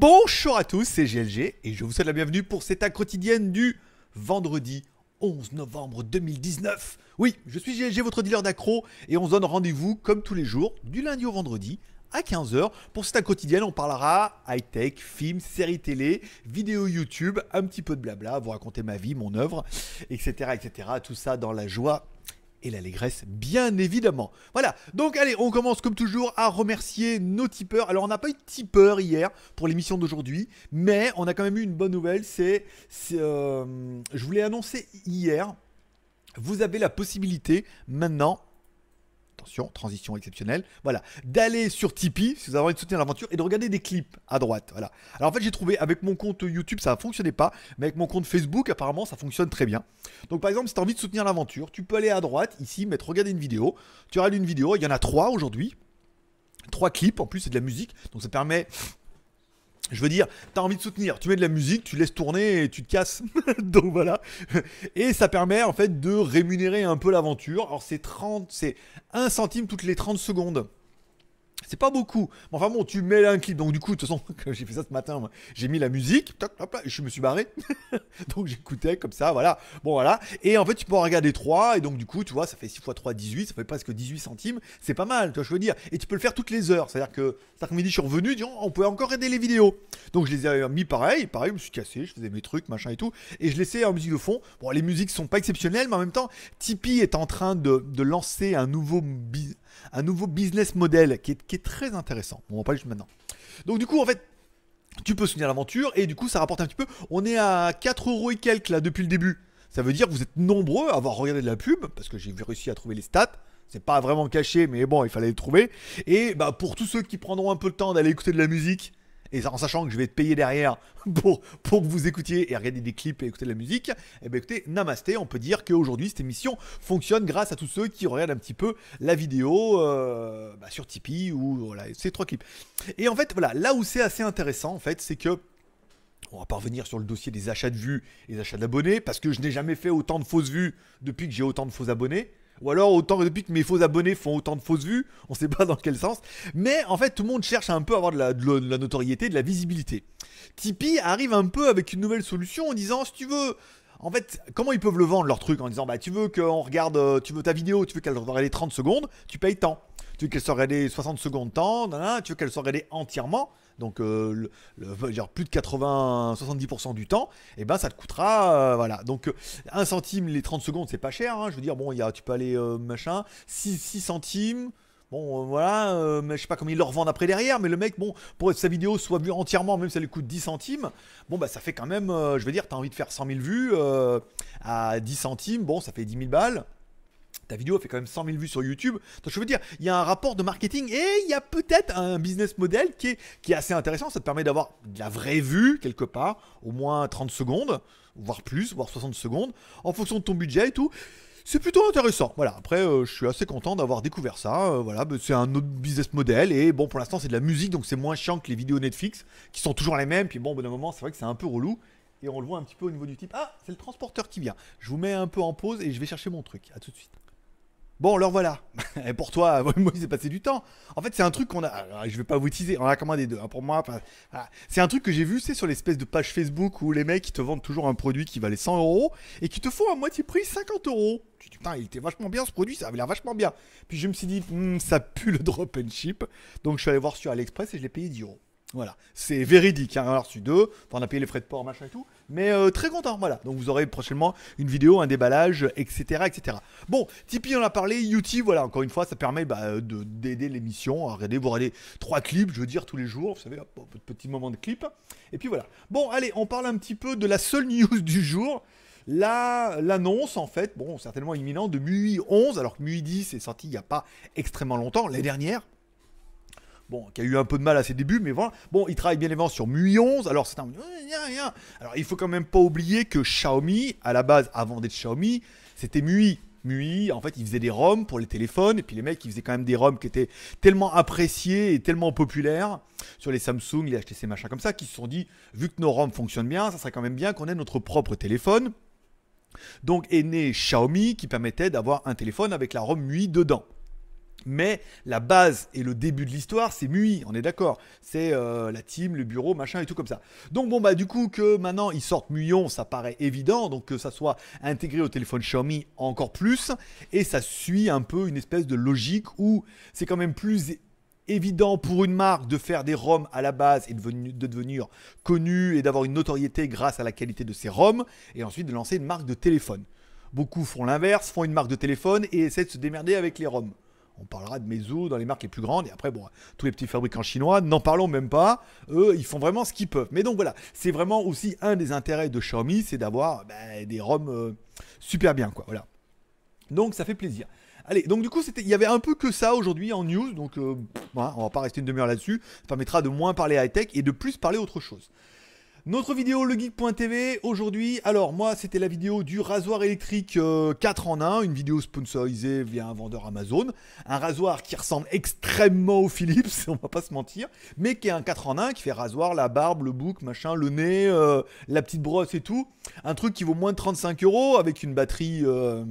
Bonjour à tous, c'est GLG et je vous souhaite la bienvenue pour cette acte quotidienne du vendredi 11 novembre 2019. Oui, je suis GLG, votre dealer d'accro, et on se donne rendez-vous comme tous les jours, du lundi au vendredi, à 15h. Pour cette quotidienne, on parlera high-tech, films, séries télé, vidéos YouTube, un petit peu de blabla, vous raconter ma vie, mon œuvre, etc., etc. Tout ça dans la joie et l'allégresse, bien évidemment. Voilà, donc allez, on commence comme toujours à remercier nos tipeurs. Alors, on n'a pas eu de tipeurs hier pour l'émission d'aujourd'hui, mais on a quand même eu une bonne nouvelle. C'est. Euh, je voulais annoncer hier. Vous avez la possibilité maintenant attention, transition exceptionnelle, voilà, d'aller sur Tipeee si vous avez envie de soutenir l'aventure et de regarder des clips à droite, voilà. Alors en fait, j'ai trouvé avec mon compte YouTube, ça ne fonctionnait pas, mais avec mon compte Facebook, apparemment, ça fonctionne très bien. Donc par exemple, si tu as envie de soutenir l'aventure, tu peux aller à droite, ici, mettre regarder une vidéo, tu regardes une vidéo, il y en a trois aujourd'hui. Trois clips, en plus c'est de la musique, donc ça permet je veux dire, t'as envie de soutenir, tu mets de la musique, tu laisses tourner et tu te casses. Donc voilà. Et ça permet en fait de rémunérer un peu l'aventure. Alors c'est 30, c'est 1 centime toutes les 30 secondes. C'est pas beaucoup. Enfin bon, tu mets là un clip. Donc du coup, de toute façon, j'ai fait ça ce matin. J'ai mis la musique. et je me suis barré. donc j'écoutais comme ça, voilà. Bon voilà. Et en fait, tu peux en regarder 3. Et donc du coup, tu vois, ça fait 6 x 3, 18. Ça fait presque 18 centimes. C'est pas mal, toi je veux dire. Et tu peux le faire toutes les heures. C'est-à-dire que cet midi je suis revenu. Disons, on pouvait encore aider les vidéos. Donc je les ai euh, mis pareil. Pareil, je me suis cassé. Je faisais mes trucs, machin et tout. Et je laissais en musique de fond. Bon, les musiques sont pas exceptionnelles. Mais en même temps, Tipeee est en train de, de lancer un nouveau un nouveau business model qui est, très intéressant. On va pas juste maintenant. Donc du coup, en fait, tu peux soutenir l'aventure et du coup, ça rapporte un petit peu. On est à 4 euros et quelques là depuis le début. Ça veut dire que vous êtes nombreux à avoir regardé de la pub parce que j'ai réussi à trouver les stats. C'est pas vraiment caché, mais bon, il fallait le trouver. Et bah, pour tous ceux qui prendront un peu de temps d'aller écouter de la musique, et en sachant que je vais te payer derrière pour, pour que vous écoutiez et regardiez des clips et écouter de la musique, et eh bien écoutez, namasté, on peut dire qu'aujourd'hui cette émission fonctionne grâce à tous ceux qui regardent un petit peu la vidéo euh, bah, sur Tipeee ou voilà, ces trois clips. Et en fait, voilà, là où c'est assez intéressant, en fait, c'est que on va pas revenir sur le dossier des achats de vues et des achats d'abonnés, parce que je n'ai jamais fait autant de fausses vues depuis que j'ai autant de faux abonnés. Ou alors autant depuis que mes faux abonnés font autant de fausses vues, on sait pas dans quel sens. Mais en fait, tout le monde cherche un peu à avoir de la, notoriété, de la visibilité. Tipeee arrive un peu avec une nouvelle solution en disant si tu veux en fait, comment ils peuvent le vendre leur truc en disant bah tu veux qu'on regarde, euh, tu veux ta vidéo, tu veux qu'elle soit regardée 30 secondes, tu payes tant. Tu veux qu'elle soit regardée 60 secondes tant, tu veux qu'elle soit regardée entièrement, donc euh, le, plus de 80, 70% du temps, et eh ben ça te coûtera, euh, voilà. Donc 1 euh, centime les 30 secondes, c'est pas cher, hein. je veux dire, bon, y a, tu peux aller machin, 6, centimes. Bon, voilà, mais je sais pas comment ils le revendent après derrière, mais le mec, bon, pour que sa vidéo soit vue entièrement, même si elle lui coûte 10 centimes, bon, bah ça fait quand même, je veux dire, t'as envie de faire 100 000 vues à 10 centimes, bon, ça fait 10 000 balles ta vidéo fait quand même 100 000 vues sur YouTube. je veux dire, il y a un rapport de marketing et il y a peut-être un business model qui est, assez intéressant. Ça te permet d'avoir de la vraie vue quelque part, au moins 30 secondes, voire plus, voire 60 secondes, en fonction de ton budget et tout. C'est plutôt intéressant. Voilà, après, euh, je suis assez content d'avoir découvert ça. Euh, voilà, bah, c'est un autre business model. Et bon, pour l'instant, c'est de la musique, donc c'est moins chiant que les vidéos Netflix, qui sont toujours les mêmes. Puis bon, au bout d'un moment, c'est vrai que c'est un peu relou. Et on le voit un petit peu au niveau du type. Ah, c'est le transporteur qui vient. Je vous mets un peu en pause et je vais chercher mon truc. A tout de suite. Bon, alors voilà. Et pour toi, moi, il s'est passé du temps. En fait, c'est un truc qu'on a. Je vais pas vous teaser, on a commandé deux. Hein, pour moi, c'est un truc que j'ai vu, c'est sur l'espèce de page Facebook où les mecs te vendent toujours un produit qui valait 100 euros et qui te font à moitié prix 50 euros. Tu dit, putain, il était vachement bien ce produit, ça avait l'air vachement bien. Puis je me suis dit, hmm, ça pue le drop and ship. Donc je suis allé voir sur AliExpress et je l'ai payé 10 euros. Voilà, c'est véridique, hein, alors tu deux, on a payé les frais de port, machin et tout, mais euh, très content, voilà. Donc vous aurez prochainement une vidéo, un déballage, etc. etc. Bon, Tipeee, on a parlé, YouTube, voilà, encore une fois, ça permet bah, d'aider l'émission, regardez, vous regardez trois clips, je veux dire, tous les jours, vous savez, votre petit moment de clip, et puis voilà. Bon, allez, on parle un petit peu de la seule news du jour, Là, l'annonce, en fait, bon, certainement imminente, de MUI 11, alors que MUI 10 est sorti il n'y a pas extrêmement longtemps, l'année dernière, bon, qui a eu un peu de mal à ses débuts, mais voilà. Bon, il travaille bien évidemment sur MUI 11. Alors, c'est un. Alors, il faut quand même pas oublier que Xiaomi, à la base, avant d'être Xiaomi, c'était MUI. MUI, en fait, ils faisaient des ROM pour les téléphones, et puis les mecs, ils faisaient quand même des ROM qui étaient tellement appréciés et tellement populaires sur les Samsung, les HTC, machin comme ça, qu'ils se sont dit, vu que nos ROM fonctionnent bien, ça serait quand même bien qu'on ait notre propre téléphone. Donc est né Xiaomi qui permettait d'avoir un téléphone avec la ROM MUI dedans mais la base et le début de l'histoire, c'est Mui, on est d'accord. C'est euh, la team, le bureau, machin et tout comme ça. Donc bon, bah du coup, que maintenant ils sortent Muyon, ça paraît évident, donc que ça soit intégré au téléphone Xiaomi encore plus, et ça suit un peu une espèce de logique où c'est quand même plus évident pour une marque de faire des ROM à la base et de devenir connue et d'avoir une notoriété grâce à la qualité de ses ROM et ensuite de lancer une marque de téléphone. Beaucoup font l'inverse, font une marque de téléphone et essaient de se démerder avec les ROM. On parlera de Meizu dans les marques les plus grandes. Et après, bon, tous les petits fabricants chinois, n'en parlons même pas. Eux, ils font vraiment ce qu'ils peuvent. Mais donc voilà, c'est vraiment aussi un des intérêts de Xiaomi, c'est d'avoir ben, des ROM euh, super bien, quoi. Voilà. Donc ça fait plaisir. Allez, donc du coup, il y avait un peu que ça aujourd'hui en news, donc euh, on ne on va pas rester une demi-heure là-dessus. Ça permettra de moins parler high-tech et de plus parler autre chose. Notre vidéo legeek.tv aujourd'hui, alors moi c'était la vidéo du rasoir électrique 4 euh, en 1, une vidéo sponsorisée via un vendeur Amazon, un rasoir qui ressemble extrêmement au Philips, on va pas se mentir, mais qui est un 4 en 1 qui fait rasoir la barbe, le bouc, machin, le nez, euh, la petite brosse et tout, un truc qui vaut moins de 35 euros avec une batterie... Euh,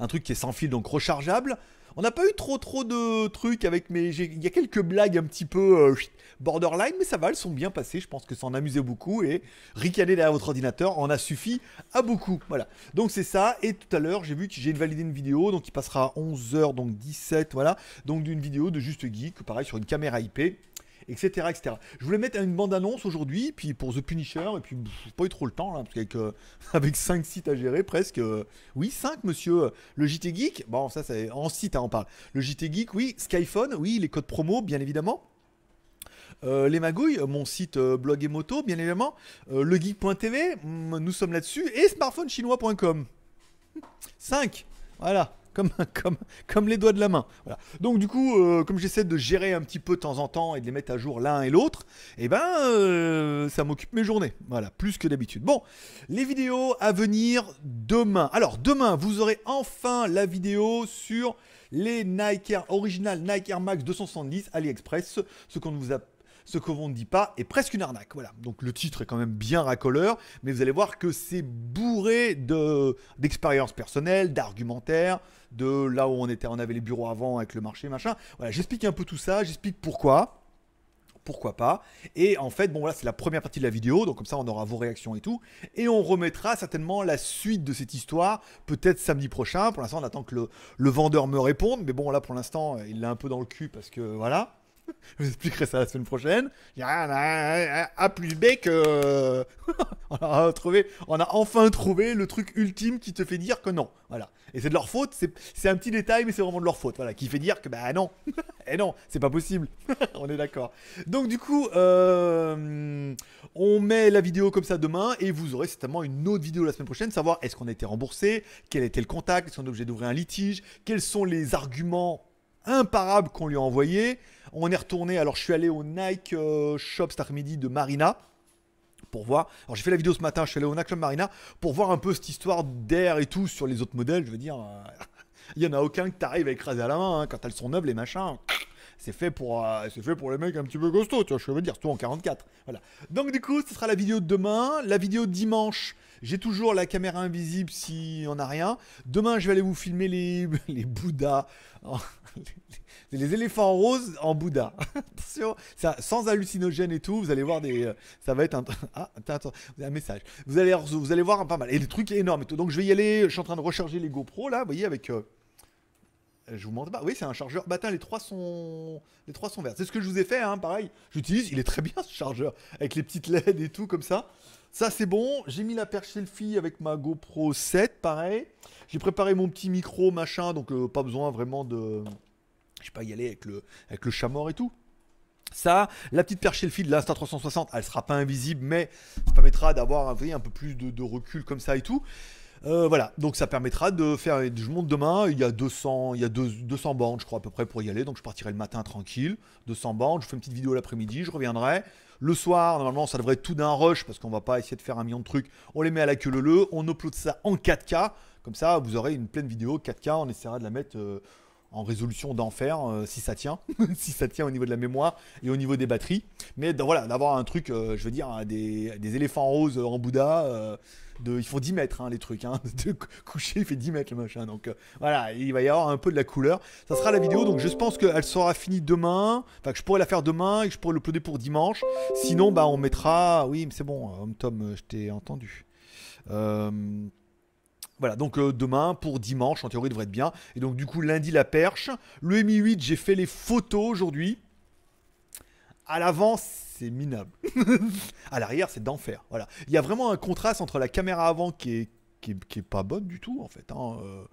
un truc qui est sans fil donc rechargeable, on n'a pas eu trop trop de trucs avec mes... Il y a quelques blagues un petit peu euh, borderline, mais ça va, elles sont bien passées. Je pense que ça en amusait beaucoup et ricaner derrière votre ordinateur en a suffi à beaucoup. Voilà. Donc c'est ça. Et tout à l'heure, j'ai vu que j'ai validé une vidéo, donc il passera à 11h, donc 17, voilà. Donc d'une vidéo de Juste Geek, pareil sur une caméra IP etc., etc. Je voulais mettre une bande-annonce aujourd'hui, puis pour The Punisher, et puis pas eu trop le temps, là, parce qu'avec euh, avec 5 sites à gérer, presque. Euh, oui, 5, monsieur. Le JT Geek, bon, ça, c'est en site, à hein, on parle. Le JT Geek, oui. Skyphone, oui, les codes promo, bien évidemment. Euh, les magouilles, mon site blog et moto, bien évidemment, le legeek.tv, mm, nous sommes là-dessus, et smartphonechinois.com. 5. Voilà. Comme, comme, les doigts de la main. Donc du coup, euh, comme j'essaie de gérer un petit peu de temps en temps et de les mettre à jour l'un et l'autre, et eh ben euh, ça m'occupe mes journées. Voilà, plus que d'habitude. Bon, les vidéos à venir demain. Alors demain, vous aurez enfin la vidéo sur les Nike Air, original Nike Air Max 270 AliExpress, ce qu'on vous a ce que vous ne dit pas est presque une arnaque. Voilà. Donc le titre est quand même bien racoleur, mais vous allez voir que c'est bourré de personnelles, d'argumentaires, de là où on était, on avait les bureaux avant avec le marché, machin. Voilà, j'explique un peu tout ça, j'explique pourquoi pourquoi pas. Et en fait, bon voilà, c'est la première partie de la vidéo, donc comme ça on aura vos réactions et tout. Et on remettra certainement la suite de cette histoire, peut-être samedi prochain. Pour l'instant, on attend que le, le, vendeur me réponde, mais bon là pour l'instant, il l'a un peu dans le cul parce que voilà. Je vous expliquerai ça la semaine prochaine. Il a plus B que. Euh, on, a trouvé, on a enfin trouvé le truc ultime qui te fait dire que non. Voilà. Et c'est de leur faute. C'est un petit détail, mais c'est vraiment de leur faute. Voilà. Qui fait dire que, bah non. Et eh non, c'est pas possible. on est d'accord. Donc, du coup, euh, on met la vidéo comme ça demain. Et vous aurez certainement une autre vidéo la semaine prochaine. Savoir est-ce qu'on a été remboursé Quel était le contact Est-ce qu'on est obligé d'ouvrir un litige Quels sont les arguments imparables qu'on lui a envoyés on est retourné, alors je suis allé au Nike euh, Shop cet après-midi de Marina pour voir. Alors j'ai fait la vidéo ce matin, je suis allé au Nike Shop Marina pour voir un peu cette histoire d'air et tout sur les autres modèles. Je veux dire, euh, il n'y y en a aucun que tu arrives à écraser à la main hein, quand elles sont neuves, les machins c'est fait pour euh, c'est fait pour les mecs un petit peu costauds, tu vois, je veux dire, surtout en 44. Voilà. Donc du coup, ce sera la vidéo de demain, la vidéo dimanche. J'ai toujours la caméra invisible si on a rien. Demain, je vais aller vous filmer les, les Bouddhas, oh, les, éléphants roses en Bouddha. Attention, sans hallucinogène et tout, vous allez voir des. Euh, ça va être un. Ah, attends, attends, un message. Vous allez, vous allez voir pas mal. Et des trucs énormes et tout. Donc, je vais y aller. Je suis en train de recharger les GoPro là, vous voyez, avec. Euh, je vous montre pas. Oui, c'est un chargeur. Bah, les trois sont, les trois sont verts. C'est ce que je vous ai fait, hein, pareil. J'utilise, il est très bien ce chargeur, avec les petites LED et tout comme ça. Ça, c'est bon. J'ai mis la perche selfie avec ma GoPro 7, pareil. J'ai préparé mon petit micro, machin, donc euh, pas besoin vraiment de... Je sais pas, y aller avec le, avec le chamor et tout. Ça, la petite perche selfie de l'Insta 360, elle sera pas invisible, mais ça permettra d'avoir un, un peu plus de, recul comme ça et tout. Euh, voilà, donc ça permettra de faire. Je monte demain, il y a 200, il y a 200 bandes, je crois, à peu près pour y aller. Donc je partirai le matin tranquille, 200 bandes, je fais une petite vidéo l'après-midi, je reviendrai. Le soir, normalement, ça devrait tout d'un rush parce qu'on va pas essayer de faire un million de trucs. On les met à la queue le leu, on upload ça en 4K. Comme ça, vous aurez une pleine vidéo 4K. On essaiera de la mettre. Euh, en résolution d'enfer euh, si ça tient, si ça tient au niveau de la mémoire et au niveau des batteries. Mais voilà, d'avoir un truc, euh, je veux dire, des, éléphants roses en Bouddha, euh, de, ils font 10 mètres hein, les trucs, hein, de coucher il fait 10 mètres le machin. Donc voilà, il va y avoir un peu de la couleur. Ça sera la vidéo, donc je pense qu'elle sera finie demain, enfin que je pourrais la faire demain et que je pourrais l'uploader pour dimanche. Sinon, bah on mettra, oui, mais c'est bon, Tom, je t'ai entendu. Euh... Voilà, donc euh, demain pour dimanche, en théorie, devrait être bien. Et donc, du coup, lundi, la perche. Le Mi8, j'ai fait les photos aujourd'hui. À l'avant, c'est minable. à l'arrière, c'est d'enfer. Voilà. Il y a vraiment un contraste entre la caméra avant qui est, qui est, pas bonne du tout, en fait. Hein, euh.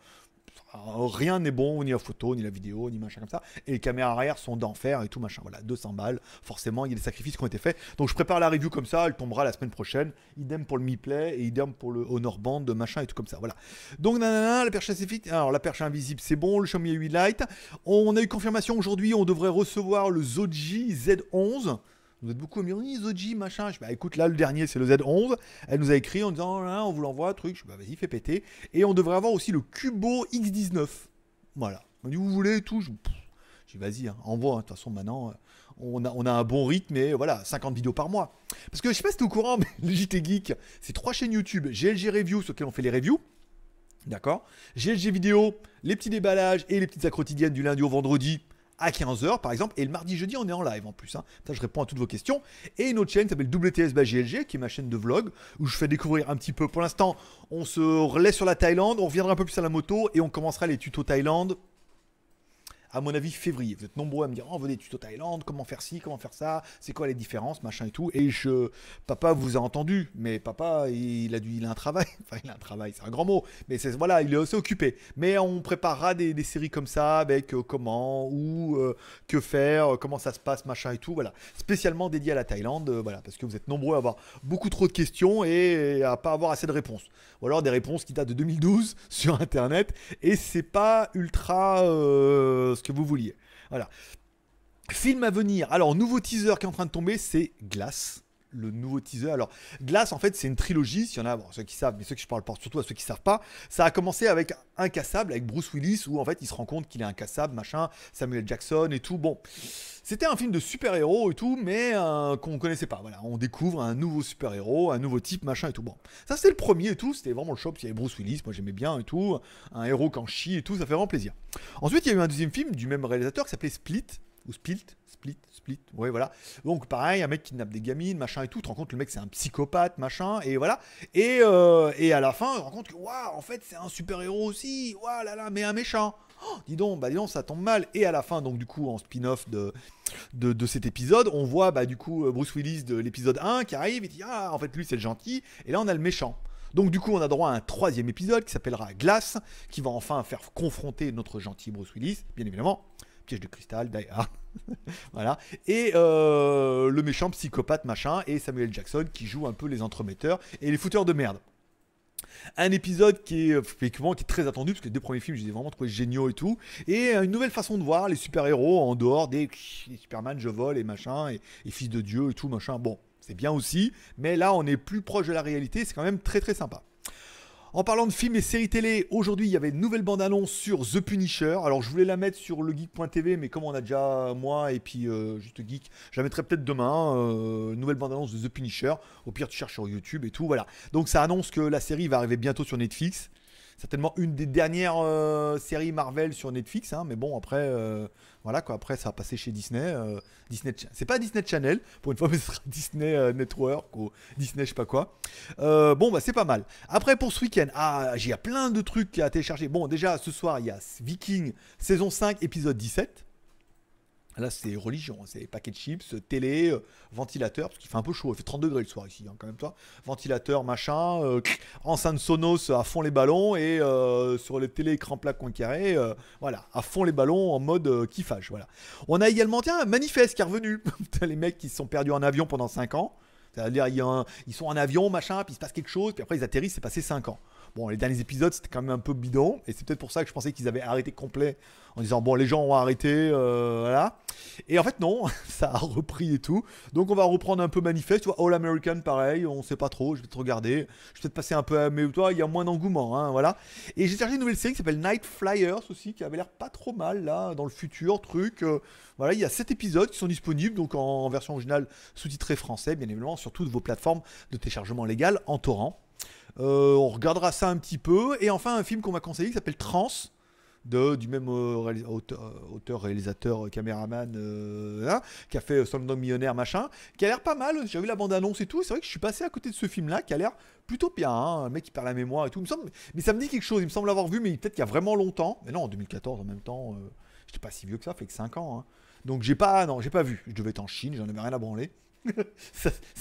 Euh, rien n'est bon, ni la photo, ni la vidéo, ni machin comme ça. Et les caméras arrière sont d'enfer et tout machin. Voilà, 200 balles. Forcément, il y a des sacrifices qui ont été faits. Donc je prépare la review comme ça, elle tombera la semaine prochaine. Idem pour le Mi-Play et idem pour le Honor Band, machin et tout comme ça. Voilà. Donc nanana, la perche fixe, alors la perche invisible, c'est bon. Le Xiaomi 8 Lite. On a eu confirmation aujourd'hui, on devrait recevoir le Zoji Z11. Vous êtes beaucoup mieux, on machin. Je dis, bah écoute, là, le dernier, c'est le Z11. Elle nous a écrit en disant, hein, on vous l'envoie, truc. Je dis, bah vas-y, fais péter. Et on devrait avoir aussi le Cubo X19. Voilà. On dit, vous voulez tout. Je, dis, vas-y, hein, envoie. Hein. De toute façon, maintenant, euh, on a, on a un bon rythme et voilà, 50 vidéos par mois. Parce que je sais pas si tu es au courant, mais le JT Geek, c'est trois chaînes YouTube GLG Review, sur lesquelles on fait les reviews. D'accord GLG Vidéo, les petits déballages et les petites quotidiennes du lundi au vendredi à 15h par exemple. Et le mardi, jeudi, on est en live en plus. Hein. Ça, je réponds à toutes vos questions. Et une autre chaîne s'appelle WTS qui est ma chaîne de vlog, où je fais découvrir un petit peu. Pour l'instant, on se relaie sur la Thaïlande, on reviendra un peu plus à la moto et on commencera les tutos Thaïlande à mon avis, février. Vous êtes nombreux à me dire, oh, on tuto Thaïlande, comment faire ci, comment faire ça, c'est quoi les différences, machin et tout. Et je, papa vous a entendu, mais papa, il a, dû, il a un travail. Enfin, il a un travail, c'est un grand mot. Mais c'est, voilà, il est aussi occupé. Mais on préparera des, séries comme ça, avec euh, comment, où, euh, que faire, euh, comment ça se passe, machin et tout. Voilà, spécialement dédié à la Thaïlande, voilà, parce que vous êtes nombreux à avoir beaucoup trop de questions et à pas avoir assez de réponses. Ou alors des réponses qui datent de 2012 sur Internet. Et c'est pas ultra que vous vouliez. Voilà. Film à venir. Alors, nouveau teaser qui est en train de tomber, c'est Glace le nouveau teaser. Alors, Glace, en fait, c'est une trilogie. S'il y en a, bon, ceux qui savent, mais ceux qui je parle pas, surtout à ceux qui savent pas, ça a commencé avec Incassable, avec Bruce Willis, où en fait, il se rend compte qu'il est incassable, machin, Samuel Jackson et tout. Bon, c'était un film de super-héros et tout, mais euh, qu'on connaissait pas. Voilà, on découvre un nouveau super-héros, un nouveau type, machin et tout. Bon, ça, c'était le premier et tout. C'était vraiment le shop. Il y avait Bruce Willis, moi j'aimais bien et tout. Un héros qu'en chie et tout, ça fait vraiment plaisir. Ensuite, il y a eu un deuxième film du même réalisateur qui s'appelait Split ou Spilt, Split, Split, ouais, voilà. Donc, pareil, un mec qui kidnappe des gamines, machin et tout. Tu te rends compte, le mec, c'est un psychopathe, machin, et voilà. Et, euh, et à la fin, tu te rends compte que, waouh, en fait, c'est un super-héros aussi, waouh là là, mais un méchant. Oh, dis donc, bah dis donc, ça tombe mal. Et à la fin, donc, du coup, en spin-off de, de, cet épisode, on voit, bah, du coup, Bruce Willis de l'épisode 1 qui arrive et dit, ah, en fait, lui, c'est le gentil, et là, on a le méchant. Donc du coup, on a droit à un troisième épisode qui s'appellera Glace, qui va enfin faire confronter notre gentil Bruce Willis, bien évidemment, Piège de cristal, d'ailleurs, voilà. Et euh, le méchant psychopathe, machin, et Samuel Jackson qui joue un peu les entremetteurs et les fouteurs de merde. Un épisode qui est, euh, qui est très attendu, parce que les deux premiers films, je les ai vraiment trouvés géniaux et tout. Et euh, une nouvelle façon de voir les super-héros en dehors des Superman, je vole et machin, et fils de Dieu et tout, machin. Bon, c'est bien aussi, mais là, on est plus proche de la réalité, c'est quand même très très sympa. En parlant de films et séries télé, aujourd'hui il y avait une nouvelle bande-annonce sur The Punisher. Alors je voulais la mettre sur legeek.tv, mais comme on a déjà moi et puis euh, juste geek, je la mettrai peut-être demain. Euh, nouvelle bande-annonce de The Punisher. Au pire tu cherches sur YouTube et tout, voilà. Donc ça annonce que la série va arriver bientôt sur Netflix certainement une des dernières euh, séries Marvel sur Netflix. Hein, mais bon, après, euh, voilà quoi. Après, ça va passer chez Disney. Euh, Disney, c'est pas Disney Channel pour une fois, mais ce sera Disney Network ou Disney, je sais pas quoi. bon, bah c'est pas mal. Après pour ce week-end, ah, j'ai plein de trucs à télécharger. Bon, déjà ce soir, il y a Viking saison 5 épisode 17. Là, c'est religion, hein, c'est paquet de chips, télé, euh, ventilateur, parce qu'il fait un peu chaud, il fait 30 degrés le soir ici, quand hein, même, toi. Ventilateur, machin, euh, enceinte Sonos à fond les ballons, et euh, sur les télé écran plat carré, voilà, à fond les ballons en mode kiffage, voilà. On a également, tiens, un manifeste qui est revenu. les mecs qui se sont perdus en avion pendant 5 ans. C'est-à-dire, ils sont en avion, machin, puis il se passe quelque chose, puis après ils atterrissent, c'est passé 5 ans. Bon, les derniers épisodes, c'était quand même un peu bidon. Et c'est peut-être pour ça que je pensais qu'ils avaient arrêté complet en disant, bon, les gens ont arrêté, euh, voilà. Et en fait, non, ça a repris et tout. Donc, on va reprendre un peu Manifest. Tu vois, All American, pareil, on sait pas trop. Je vais te regarder. Je vais peut-être passer un peu à. ou toi, il y a moins d'engouement, hein, voilà. Et j'ai cherché une nouvelle série qui s'appelle Night Flyers aussi, qui avait l'air pas trop mal, là, dans le futur, truc. Euh, voilà, il y a 7 épisodes qui sont disponibles, donc en, version originale sous-titrée français, bien évidemment, sur toutes vos plateformes de téléchargement légal en torrent. Euh, on regardera ça un petit peu. Et enfin, un film qu'on m'a conseillé qui s'appelle Trans. De, du même euh, euh, auteur, réalisateur, caméraman, hein, qui a fait Slumdog Millionnaire, machin, qui a l'air pas mal. J'ai vu la bande-annonce et tout. C'est vrai que je suis passé à côté de ce film-là, qui a l'air plutôt bien. Hein. un mec qui perd la mémoire et tout. me semble, mais ça me dit quelque chose. Il me semble l'avoir vu, mais peut-être qu'il y a vraiment longtemps. Mais non, en 2014, en même temps, j'étais pas si vieux que ça, fait que 5 ans. Hein. Donc j'ai pas, non, j'ai pas vu. Je devais être en Chine, j'en avais rien à branler.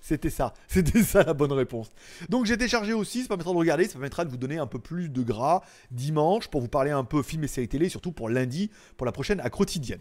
C'était ça. C'était ça la bonne réponse. Donc j'ai chargé aussi, ça permettra de regarder, ça permettra de vous donner un peu plus de gras dimanche pour vous parler un peu film et série télé, surtout pour lundi, pour la prochaine à quotidienne.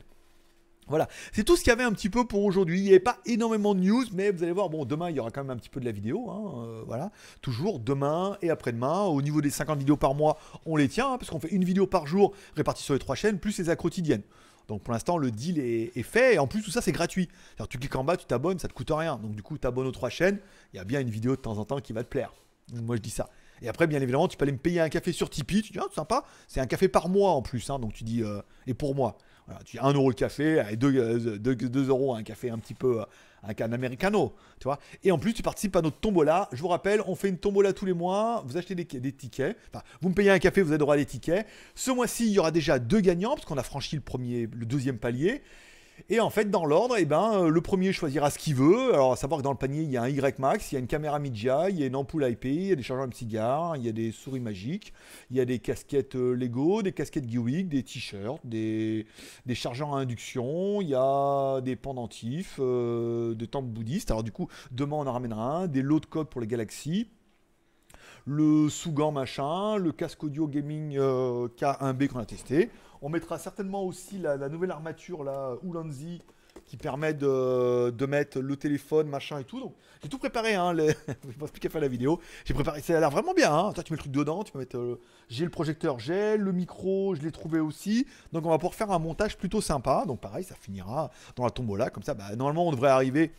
Voilà, c'est tout ce qu'il y avait un petit peu pour aujourd'hui. Il n'y avait pas énormément de news, mais vous allez voir, bon, demain, il y aura quand même un petit peu de la vidéo. Hein, euh, voilà, toujours demain et après-demain. Au niveau des 50 vidéos par mois, on les tient, hein, parce qu'on fait une vidéo par jour répartie sur les trois chaînes, plus les à quotidiennes. Donc pour l'instant, le deal est, fait. Et en plus, tout ça, c'est gratuit. tu cliques en bas, tu t'abonnes, ça te coûte rien. Donc du coup, tu t'abonnes aux trois chaînes. Il y a bien une vidéo de temps en temps qui va te plaire. moi, je dis ça. Et après, bien évidemment, tu peux aller me payer un café sur Tipeee. Tu dis, ah, sympa. C'est un café par mois en plus. Hein. donc tu dis, euh, et pour moi tu as 1 euro le café, et 2, euh, euros un café un petit peu, euh, un, can americano, tu vois. Et en plus, tu participes à notre tombola. Je vous rappelle, on fait une tombola tous les mois. Vous achetez des, des tickets. Enfin, vous me payez un café, vous avez droit à des tickets. Ce mois-ci, il y aura déjà deux gagnants, parce qu'on a franchi le, premier, le deuxième palier. Et en fait, dans l'ordre, eh ben, euh, le premier choisira ce qu'il veut. Alors, à savoir que dans le panier, il y a un Y Max, il y a une caméra Midja, il y a une ampoule IP, il y a des chargeurs de cigare il y a des souris magiques, il y a des casquettes euh, Lego, des casquettes Geewick, des t-shirts, des, des chargeurs à induction, il y a des pendentifs, euh, des temples bouddhistes. Alors, du coup, demain, on en ramènera un, des lots de codes pour les galaxies le sous-gant machin, le casque audio gaming K1B qu'on a testé. On mettra certainement aussi la, nouvelle armature, là, oulanzi, qui permet de, mettre le téléphone, machin et tout. Donc, j'ai tout préparé, hein. je pense plus qu'à faire la vidéo. J'ai préparé, ça a l'air vraiment bien, hein. Toi, tu mets le truc dedans, tu mettre. Euh, j'ai le projecteur, j'ai le micro, je l'ai trouvé aussi. Donc, on va pouvoir faire un montage plutôt sympa. Donc, pareil, ça finira dans la tombola. Comme ça, bah, normalement, on devrait arriver.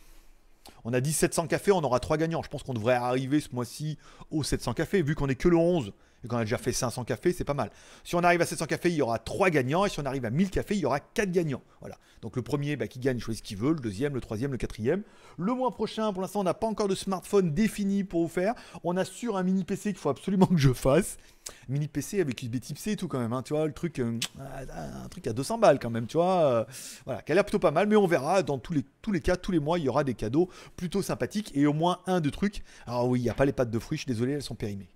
On a 700 cafés, on aura 3 gagnants. Je pense qu'on devrait arriver ce mois-ci aux 700 cafés, vu qu'on est que le 11. Et quand on a déjà fait 500 cafés, c'est pas mal. Si on arrive à 700 cafés, il y aura 3 gagnants. Et si on arrive à 1000 cafés, il y aura 4 gagnants. Voilà. Donc le premier bah, qui gagne, il choisit ce qu'il veut. Le deuxième, le troisième, le quatrième. Le mois prochain, pour l'instant, on n'a pas encore de smartphone défini pour vous faire. On a sur un mini PC qu'il faut absolument que je fasse. Mini PC avec USB type C et tout quand même. Hein, tu vois, le truc, euh, un truc à 200 balles quand même. Tu vois, euh, voilà, qui a l'air plutôt pas mal. Mais on verra. Dans tous les, tous les cas, tous les mois, il y aura des cadeaux plutôt sympathiques et au moins un de trucs. Alors ah oui, il n'y a pas les pattes de fruits. Je suis désolé, elles sont périmées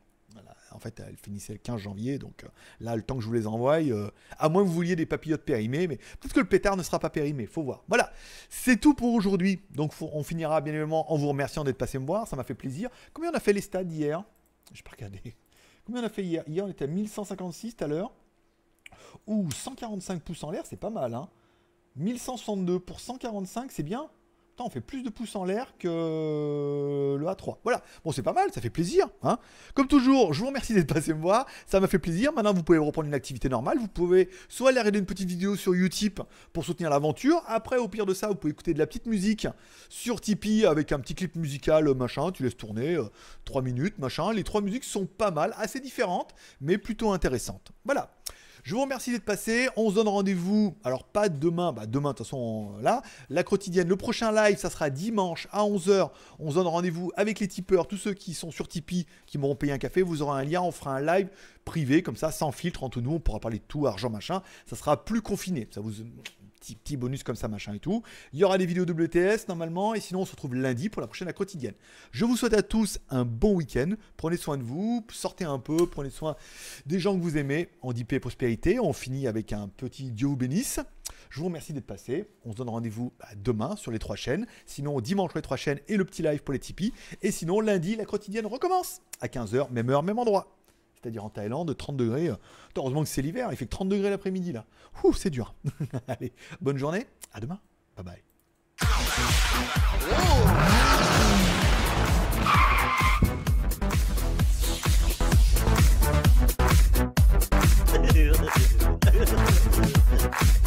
en fait, elle finissait le 15 janvier, donc euh, là, le temps que je vous les envoie, euh, à moins que vous vouliez des papillotes périmées, mais peut-être que le pétard ne sera pas périmé, faut voir. Voilà, c'est tout pour aujourd'hui. Donc, on finira bien évidemment en vous remerciant d'être passé me voir, ça m'a fait plaisir. Combien on a fait les stades hier Je pas regarder. Combien on a fait hier Hier, on était à 1156 tout à l'heure. Ouh, 145 pouces en l'air, c'est pas mal, hein. 1162 pour 145, c'est bien on fait plus de pouces en l'air que le A3. Voilà. Bon, c'est pas mal, ça fait plaisir. Hein. Comme toujours, je vous remercie d'être passé me voir. Ça m'a fait plaisir. Maintenant, vous pouvez reprendre une activité normale. Vous pouvez soit aller regarder une petite vidéo sur Utip pour soutenir l'aventure. Après, au pire de ça, vous pouvez écouter de la petite musique sur Tipeee avec un petit clip musical, machin. Tu laisses tourner 3 euh, minutes, machin. Les trois musiques sont pas mal, assez différentes, mais plutôt intéressantes. Voilà. Je vous remercie d'être passé. On se donne rendez-vous. Alors, pas demain, bah demain, de toute façon, là, la quotidienne. Le prochain live, ça sera dimanche à 11h. On se donne rendez-vous avec les tipeurs, tous ceux qui sont sur Tipeee, qui m'auront payé un café. Vous aurez un lien, on fera un live privé, comme ça, sans filtre, entre nous. On pourra parler de tout, argent, machin. Ça sera plus confiné. Ça vous petit, bonus comme ça, machin et tout. Il y aura des vidéos WTS normalement, et sinon on se retrouve lundi pour la prochaine à quotidienne. Je vous souhaite à tous un bon week-end, prenez soin de vous, sortez un peu, prenez soin des gens que vous aimez, on dit paix et prospérité, on finit avec un petit Dieu vous bénisse. Je vous remercie d'être passé. On se donne rendez-vous bah, demain sur les trois chaînes. Sinon, dimanche, les trois chaînes et le petit live pour les Tipeee. Et sinon, lundi, la quotidienne recommence à 15h, même heure, même endroit c'est-à-dire en Thaïlande, 30 degrés. Euh, heureusement que c'est l'hiver, il fait que 30 degrés l'après-midi là. Ouh, c'est dur. Allez, bonne journée, à demain. Bye bye.